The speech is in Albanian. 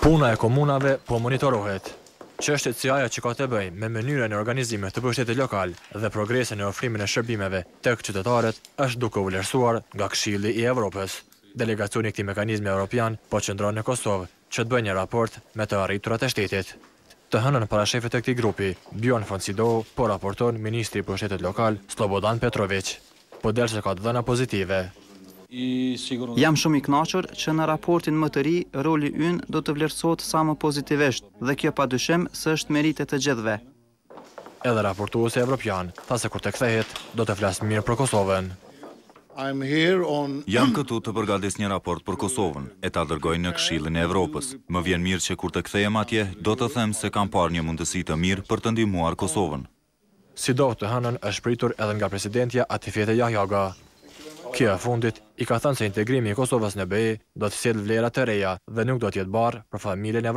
Puna e komunave po monitorohet. Qështet si aja që ka të bëj me mënyre në organizime të pështetit lokal dhe progrese në ofrimin e shërbimeve të qytetarët është duke u lërsuar nga kshili i Evropës. Delegacioni këti mekanizme Europian po qëndronë në Kosovë që të bëj një raport me të arriturat e shtetit. Të hënën para shefet e këti grupi, Bjorn Fonsidou po raporton Ministri Pështetit Lokal Slobodan Petrovic, po delë që ka të dhëna pozitive. Jam shumë i knaqër që në raportin më të ri, roli ynë do të vlerësot sa më pozitivisht, dhe kjo pa dyshem së është meritet të gjithve. Edhe raportuose Evropian, ta se kur të kthehet, do të flasë mirë për Kosovën. Jam këtu të përgatis një raport për Kosovën, e ta dërgoj në këshillin e Evropës. Më vjen mirë që kur të kthejem atje, do të them se kam par një mundësi të mirë për të ndimuar Kosovën. Si do të hanën është pritur edhe nga presidentja Atifjete Jahjaga, Turqia fundit i ka thënë se integrimi i Kosovës në BE do të sjellë vlera të reja dhe nuk do të jetë barr për familjen e